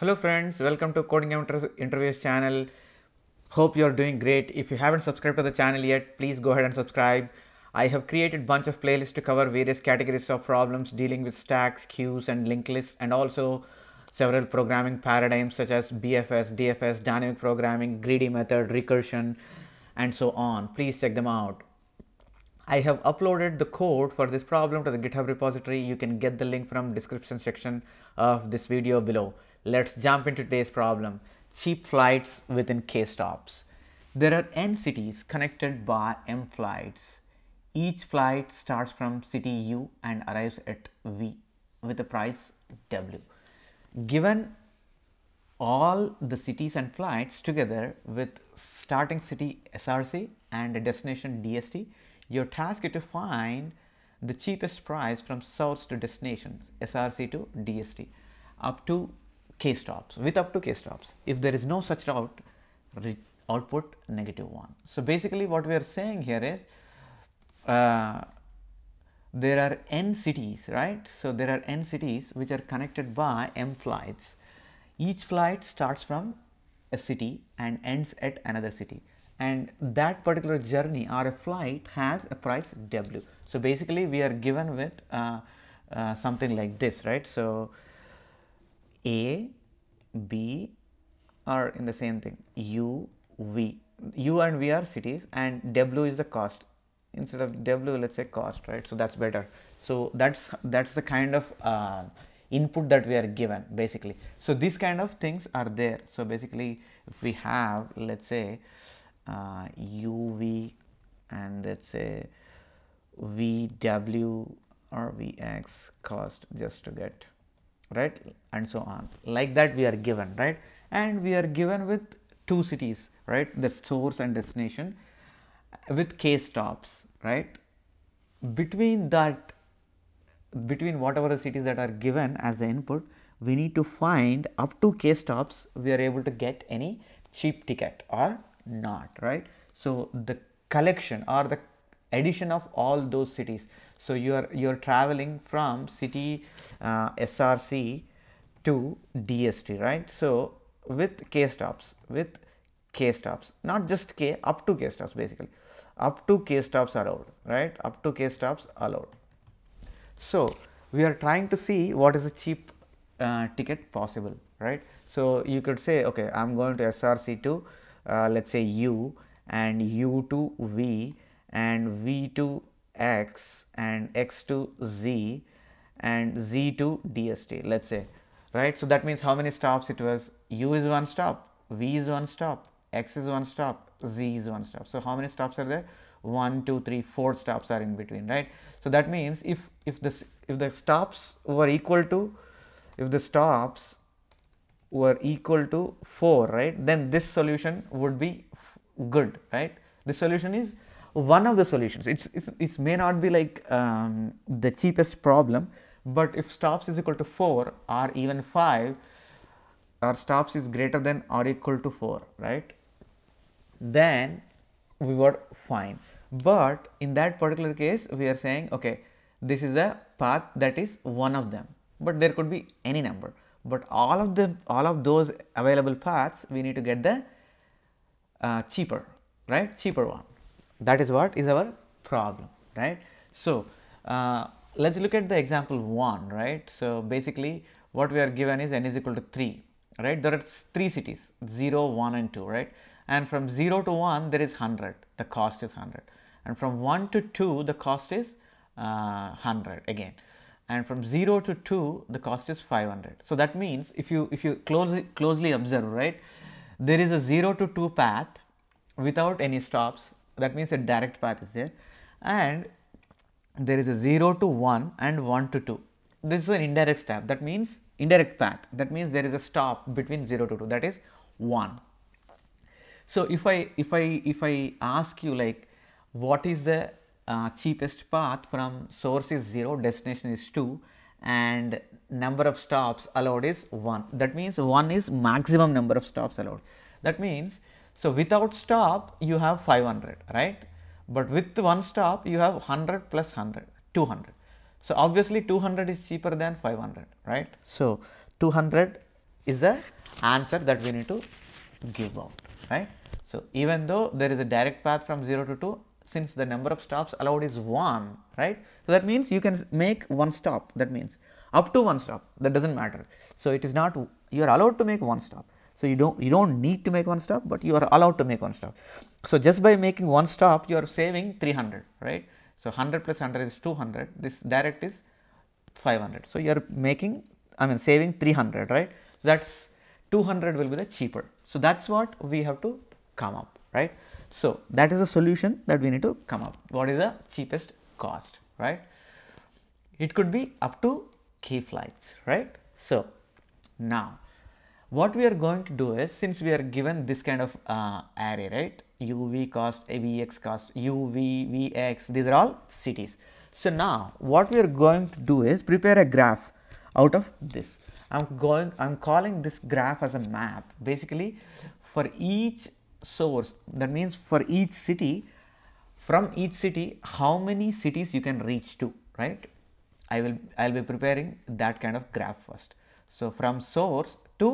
Hello friends, welcome to Coding Interviews channel. Hope you're doing great. If you haven't subscribed to the channel yet, please go ahead and subscribe. I have created bunch of playlists to cover various categories of problems dealing with stacks, queues and linked lists and also several programming paradigms such as BFS, DFS, dynamic programming, greedy method, recursion and so on. Please check them out. I have uploaded the code for this problem to the GitHub repository. You can get the link from description section of this video below. Let's jump into today's problem, cheap flights within K-stops. There are n cities connected by m flights. Each flight starts from city U and arrives at V with a price W. Given all the cities and flights together with starting city SRC and destination DST, your task is to find the cheapest price from source to destinations SRC to DST up to k stops with up to k stops. If there is no such route, output negative 1. So, basically what we are saying here is uh, there are n cities right. So, there are n cities which are connected by m flights. Each flight starts from a city and ends at another city and that particular journey or a flight has a price w. So, basically we are given with uh, uh, something like this right. So, a, B are in the same thing U, V. U and V are cities and W is the cost instead of W let's say cost right. So, that is better. So, that is that is the kind of uh, input that we are given basically. So, these kind of things are there. So, basically if we have let's say uh, UV and let's say VW or VX cost just to get right and so on like that we are given right and we are given with two cities right the source and destination with k stops right between that between whatever the cities that are given as the input we need to find up to k stops we are able to get any cheap ticket or not right so the collection or the addition of all those cities so, you are you are traveling from city uh, SRC to DST right. So, with K stops with K stops not just K up to K stops basically up to K stops allowed right up to K stops allowed. So, we are trying to see what is the cheap uh, ticket possible right. So, you could say okay I am going to SRC to uh, let us say U and U to V and V to x and x to z and z to dst let us say right. So, that means how many stops it was u is one stop, v is one stop, x is one stop, z is one stop. So, how many stops are there? 1, 2, 3, 4 stops are in between right. So, that means if, if this if the stops were equal to if the stops were equal to 4 right then this solution would be good right. This solution is one of the solutions. It's, it's it may not be like um, the cheapest problem, but if stops is equal to 4 or even 5 or stops is greater than or equal to 4, right, then we were fine. But in that particular case, we are saying, okay, this is the path that is one of them, but there could be any number. But all of the all of those available paths, we need to get the uh, cheaper, right, cheaper one. That is what is our problem, right? So, uh, let us look at the example 1, right? So, basically what we are given is n is equal to 3, right? There are three cities 0, 1 and 2, right? And from 0 to 1 there is 100, the cost is 100 and from 1 to 2 the cost is uh, 100 again and from 0 to 2 the cost is 500. So, that means if you if you closely closely observe right there is a 0 to 2 path without any stops that means a direct path is there and there is a 0 to 1 and 1 to 2. This is an indirect step that means indirect path that means there is a stop between 0 to 2 that is 1. So, if I if I if I ask you like what is the uh, cheapest path from source is 0 destination is 2 and number of stops allowed is 1 that means 1 is maximum number of stops allowed that means so, without stop you have 500 right, but with one stop you have 100 plus 100 200. So, obviously 200 is cheaper than 500 right. So, 200 is the answer that we need to give out right. So, even though there is a direct path from 0 to 2 since the number of stops allowed is 1 right. So, that means you can make one stop that means up to one stop that does not matter. So, it is not you are allowed to make one stop so, you do not you do not need to make one stop, but you are allowed to make one stop. So, just by making one stop you are saving 300 right. So, 100 plus 100 is 200 this direct is 500. So, you are making I mean saving 300 right. So, that is 200 will be the cheaper. So, that is what we have to come up right. So, that is the solution that we need to come up what is the cheapest cost right. It could be up to key flights right. So, now what we are going to do is since we are given this kind of uh, array right uv cost avx cost uv vx these are all cities so now what we are going to do is prepare a graph out of this i'm going i'm calling this graph as a map basically for each source that means for each city from each city how many cities you can reach to right i will i'll be preparing that kind of graph first so from source to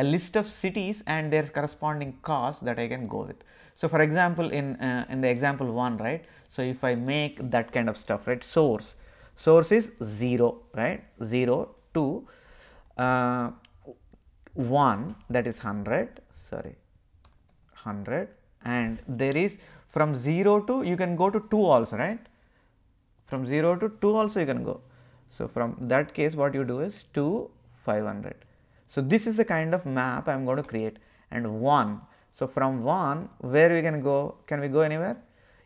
a list of cities and their corresponding cost that I can go with. So, for example, in, uh, in the example 1, right. So, if I make that kind of stuff, right, source, source is 0, right, 0 to uh, 1 that is 100, sorry, 100 and there is from 0 to you can go to 2 also, right, from 0 to 2 also you can go. So, from that case what you do is 2 500 so, this is the kind of map I am going to create and 1. So, from 1 where we can go, can we go anywhere?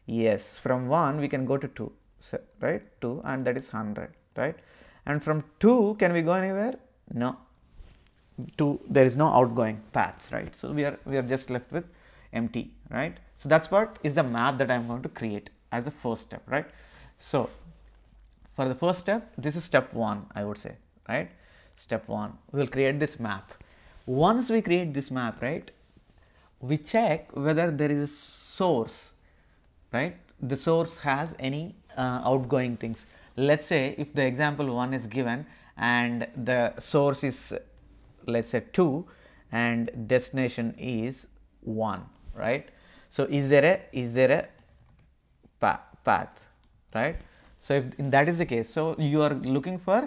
Yes, from 1 we can go to 2, so, right 2 and that is 100, right. And from 2 can we go anywhere? No, 2 there is no outgoing paths, right. So, we are, we are just left with empty, right. So, that is what is the map that I am going to create as the first step, right. So, for the first step, this is step 1 I would say, right step one we will create this map once we create this map right we check whether there is a source right the source has any uh, outgoing things let's say if the example 1 is given and the source is let's say 2 and destination is 1 right so is there a is there a pa path right so if that is the case so you are looking for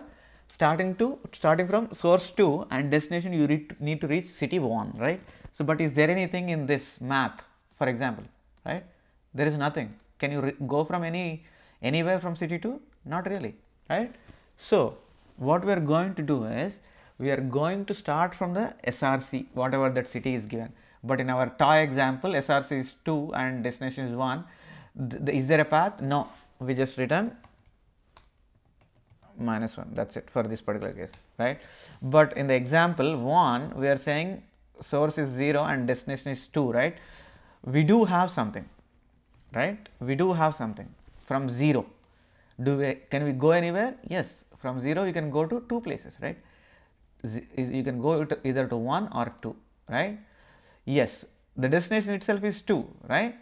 starting to starting from source 2 and destination you need to reach city 1 right. So, but is there anything in this map for example right there is nothing can you go from any anywhere from city two not really right. So, what we are going to do is we are going to start from the SRC whatever that city is given, but in our toy example SRC is 2 and destination is 1 Th is there a path no we just return minus 1 that is it for this particular case right. But in the example 1 we are saying source is 0 and destination is 2 right. We do have something right, we do have something from 0 do we can we go anywhere yes from 0 you can go to two places right Z you can go to either to 1 or 2 right yes the destination itself is 2 right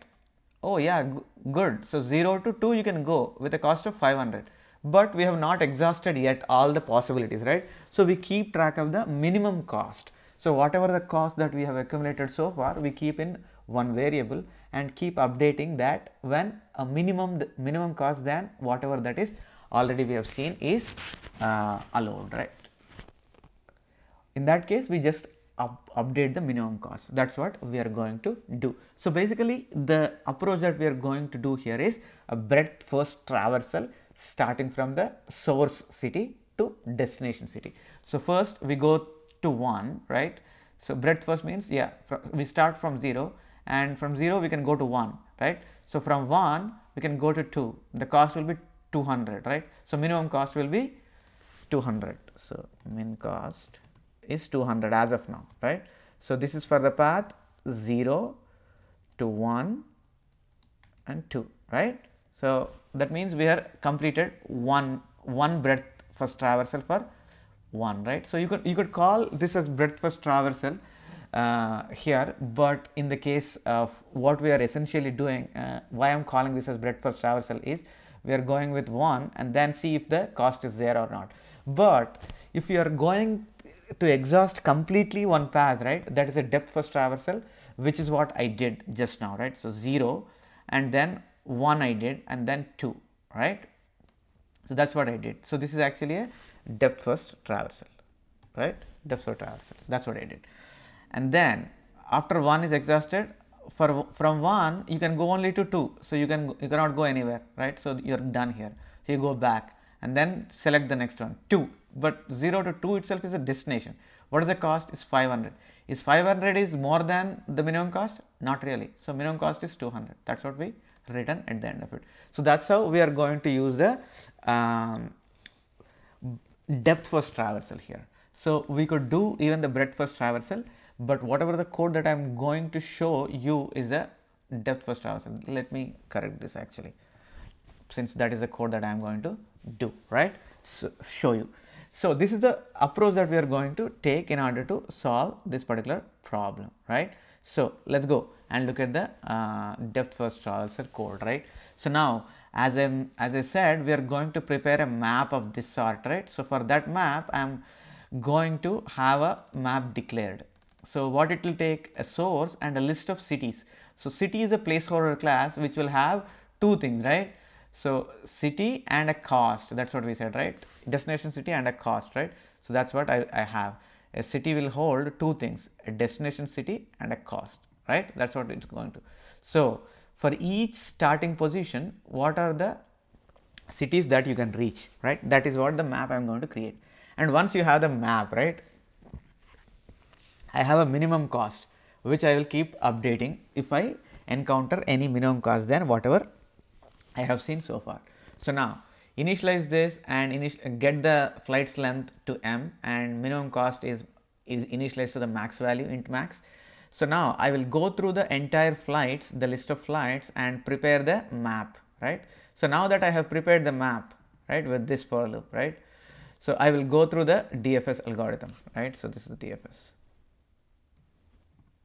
oh yeah good so 0 to 2 you can go with a cost of 500 but we have not exhausted yet all the possibilities, right? So we keep track of the minimum cost. So whatever the cost that we have accumulated so far, we keep in one variable and keep updating that when a minimum minimum cost than whatever that is already we have seen is uh, allowed, right? In that case, we just up, update the minimum cost. That's what we are going to do. So basically, the approach that we are going to do here is a breadth first traversal starting from the source city to destination city. So, first we go to 1 right. So, breadth first means yeah we start from 0 and from 0 we can go to 1 right. So, from 1 we can go to 2 the cost will be 200 right. So, minimum cost will be 200. So, min cost is 200 as of now right. So, this is for the path 0 to 1 and 2 right. So, that means we have completed one one breadth first traversal for 1 right. So, you could you could call this as breadth first traversal uh, here, but in the case of what we are essentially doing uh, why I am calling this as breadth first traversal is we are going with 1 and then see if the cost is there or not. But if you are going to exhaust completely one path right that is a depth first traversal which is what I did just now right. So, 0 and then 1 I did and then 2 right. So, that is what I did. So, this is actually a depth first traversal right depth first traversal that is what I did. And then after 1 is exhausted for from 1 you can go only to 2. So, you can you cannot go anywhere right. So, you are done here. So, you go back and then select the next one 2, but 0 to 2 itself is a destination. What is the cost is 500. Is 500 is more than the minimum cost? Not really. So, minimum cost is 200 that is what we written at the end of it. So, that is how we are going to use the um, depth first traversal here. So, we could do even the breadth first traversal, but whatever the code that I am going to show you is the depth first traversal. Let me correct this actually, since that is the code that I am going to do, right? So, show you. So, this is the approach that we are going to take in order to solve this particular problem, right? So, let us go and look at the uh, depth first traversal code right. So, now as I as I said we are going to prepare a map of this sort right. So, for that map I am going to have a map declared. So, what it will take a source and a list of cities. So, city is a placeholder class which will have two things right. So, city and a cost that is what we said right destination city and a cost right. So, that is what I, I have a city will hold two things a destination city and a cost right that is what it is going to. So, for each starting position what are the cities that you can reach right that is what the map I am going to create and once you have the map right I have a minimum cost which I will keep updating if I encounter any minimum cost than whatever I have seen so far. So, now initialize this and get the flight's length to m and minimum cost is, is initialized to the max value int max. So now I will go through the entire flights, the list of flights and prepare the map, right? So now that I have prepared the map, right, with this for loop, right? So I will go through the DFS algorithm, right? So this is DFS,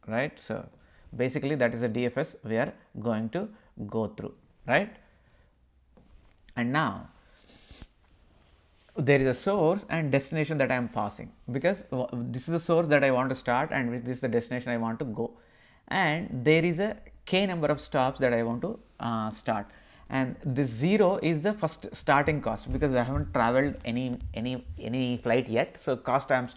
right? So basically that is the DFS we are going to go through, right? And now there is a source and destination that I am passing because uh, this is the source that I want to start and this is the destination I want to go and there is a k number of stops that I want to uh, start and this 0 is the first starting cost because I haven't traveled any any any flight yet. So, cost I am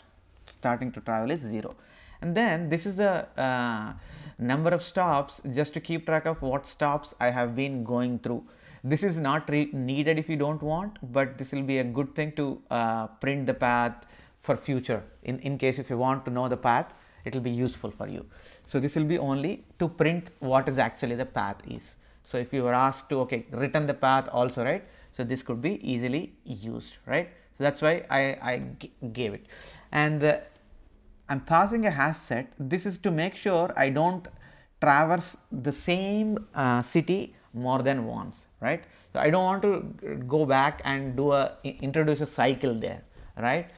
starting to travel is 0 and then this is the uh, number of stops just to keep track of what stops I have been going through this is not needed if you don't want, but this will be a good thing to uh, print the path for future. In, in case if you want to know the path, it will be useful for you. So, this will be only to print what is actually the path is. So, if you were asked to okay return the path also right. So, this could be easily used right. So, that is why I, I gave it and uh, I am passing a hash set. This is to make sure I do not traverse the same uh, city more than once right. So, I do not want to go back and do a introduce a cycle there right.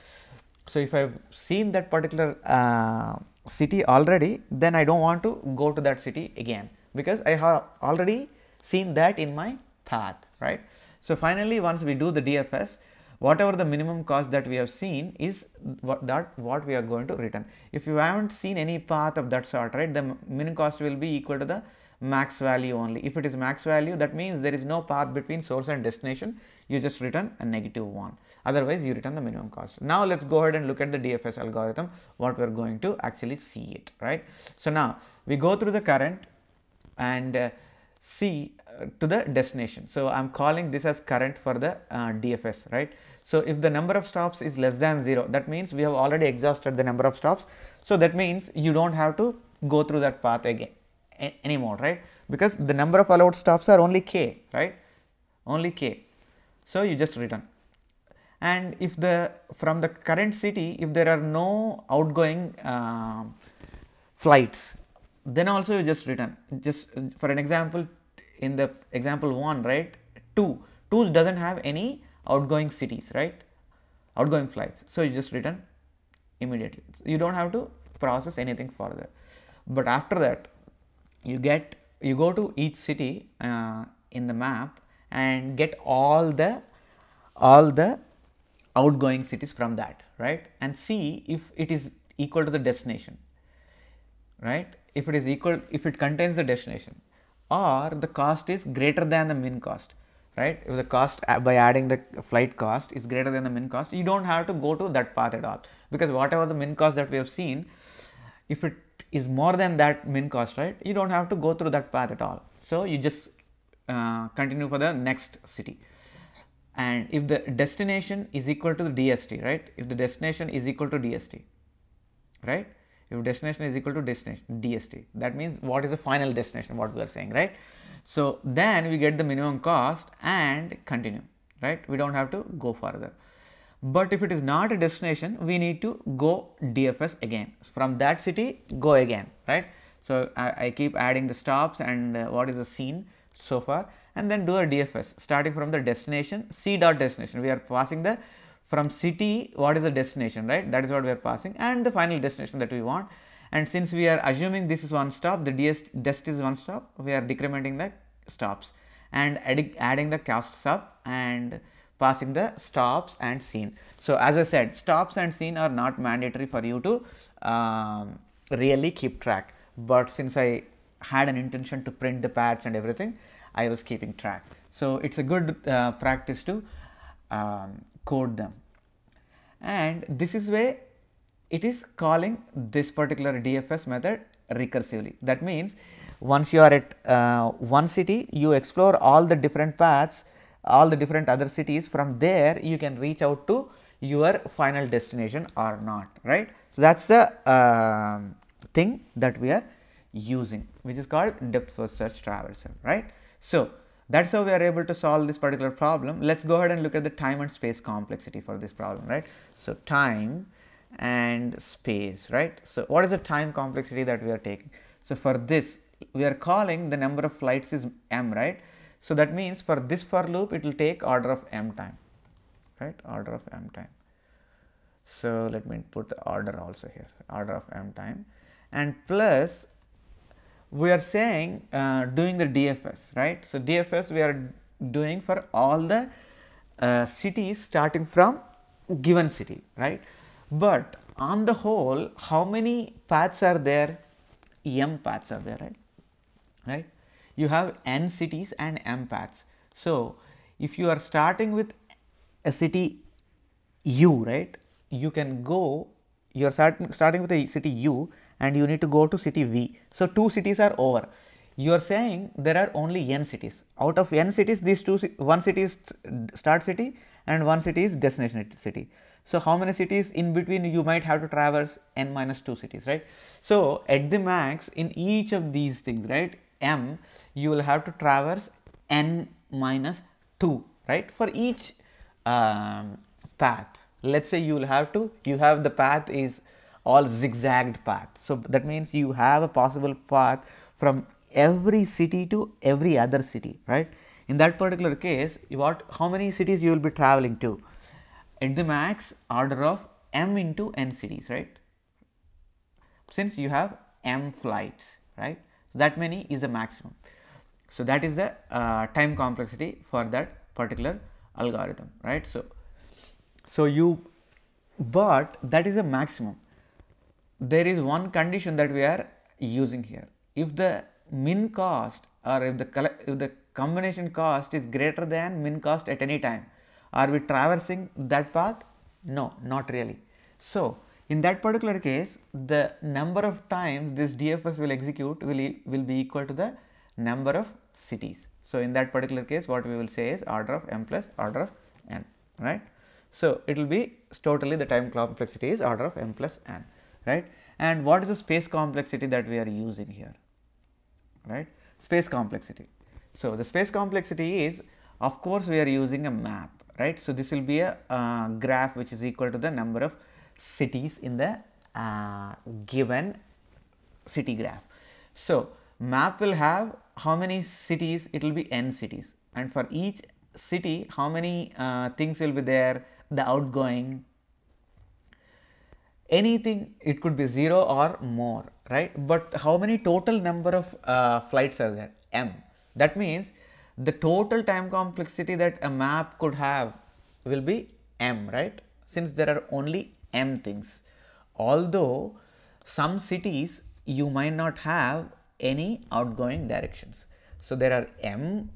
So, if I have seen that particular uh, city already then I do not want to go to that city again because I have already seen that in my path right. So, finally, once we do the DFS whatever the minimum cost that we have seen is what that what we are going to return. If you haven't seen any path of that sort right the minimum cost will be equal to the max value only. If it is max value, that means there is no path between source and destination. You just return a negative 1. Otherwise, you return the minimum cost. Now, let's go ahead and look at the DFS algorithm, what we're going to actually see it, right? So, now we go through the current and uh, see uh, to the destination. So, I am calling this as current for the uh, DFS, right? So, if the number of stops is less than 0, that means we have already exhausted the number of stops. So, that means you don't have to go through that path again anymore, right? Because the number of allowed stops are only k, right? Only k. So you just return. And if the from the current city, if there are no outgoing uh, flights, then also you just return. Just for an example, in the example one, right? Two, two doesn't have any outgoing cities, right? Outgoing flights. So you just return immediately. You don't have to process anything further. But after that, you get you go to each city uh, in the map and get all the all the outgoing cities from that right and see if it is equal to the destination right if it is equal if it contains the destination or the cost is greater than the min cost right if the cost uh, by adding the flight cost is greater than the min cost you don't have to go to that path at all because whatever the min cost that we have seen if it is more than that min cost, right? You don't have to go through that path at all. So you just uh, continue for the next city. And if the destination is equal to the DST, right? If the destination is equal to DST, right? If destination is equal to destination DST, that means what is the final destination, what we are saying, right? So then we get the minimum cost and continue, right? We don't have to go further. But if it is not a destination, we need to go DFS again. From that city, go again, right? So, I, I keep adding the stops and uh, what is the scene so far and then do a DFS starting from the destination C dot destination. We are passing the from city what is the destination, right? That is what we are passing and the final destination that we want. And since we are assuming this is one stop, the DS dest is one stop, we are decrementing the stops and adding the costs sub and passing the stops and scene. So, as I said stops and scene are not mandatory for you to um, really keep track, but since I had an intention to print the paths and everything, I was keeping track. So, it is a good uh, practice to um, code them and this is where it is calling this particular DFS method recursively. That means, once you are at uh, one city, you explore all the different paths all the different other cities from there you can reach out to your final destination or not right. So, that is the uh, thing that we are using which is called depth first search traversal right. So, that is how we are able to solve this particular problem. Let us go ahead and look at the time and space complexity for this problem right. So, time and space right. So, what is the time complexity that we are taking? So, for this we are calling the number of flights is m right. So, that means for this for loop it will take order of m time right order of m time. So, let me put the order also here order of m time and plus we are saying uh, doing the DFS right. So, DFS we are doing for all the uh, cities starting from given city right. But on the whole how many paths are there m paths are there right right you have n cities and m paths. So, if you are starting with a city u, right, you can go, you are start, starting with a city u and you need to go to city v. So, two cities are over. You are saying there are only n cities. Out of n cities, these two, one city is start city and one city is destination city. So, how many cities in between you might have to traverse n minus 2 cities, right? So, at the max in each of these things, right, m you will have to traverse n minus 2 right for each um, path let's say you will have to you have the path is all zigzagged path so that means you have a possible path from every city to every other city right in that particular case what how many cities you will be traveling to at the max order of m into n cities right since you have m flights right that many is the maximum. So, that is the uh, time complexity for that particular algorithm right. So, so you but that is a maximum there is one condition that we are using here if the min cost or if the if the combination cost is greater than min cost at any time are we traversing that path no not really so in that particular case, the number of times this DFS will execute will, e will be equal to the number of cities. So, in that particular case, what we will say is order of m plus order of n, right. So, it will be totally the time complexity is order of m plus n, right. And what is the space complexity that we are using here, right, space complexity. So, the space complexity is of course, we are using a map, right. So, this will be a uh, graph which is equal to the number of cities in the uh, given city graph. So, map will have how many cities it will be n cities and for each city how many uh, things will be there the outgoing anything it could be 0 or more right but how many total number of uh, flights are there m that means the total time complexity that a map could have will be m right since there are only m things. Although some cities you might not have any outgoing directions. So, there are m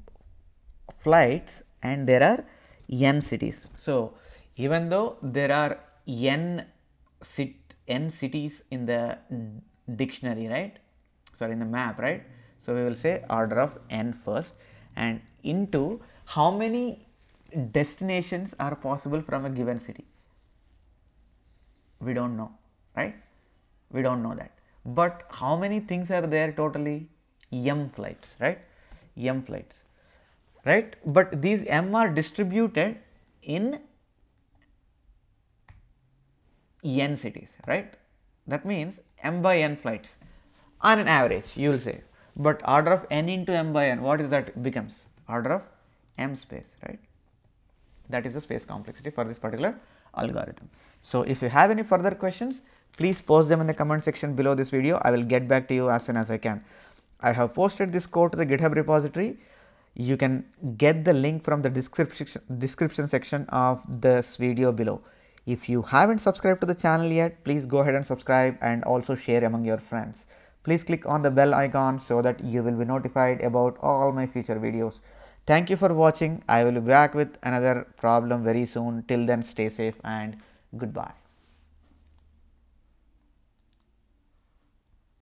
flights and there are n cities. So, even though there are n, sit, n cities in the dictionary, right? Sorry, in the map, right? So, we will say order of n first and into how many destinations are possible from a given city we do not know right we do not know that but how many things are there totally m flights right m flights right but these m are distributed in n cities right that means m by n flights on an average you will say but order of n into m by n what is that becomes order of m space right that is the space complexity for this particular algorithm. So, if you have any further questions, please post them in the comment section below this video. I will get back to you as soon as I can. I have posted this code to the GitHub repository. You can get the link from the description, description section of this video below. If you haven't subscribed to the channel yet, please go ahead and subscribe and also share among your friends. Please click on the bell icon so that you will be notified about all my future videos. Thank you for watching. I will be back with another problem very soon. Till then, stay safe and goodbye.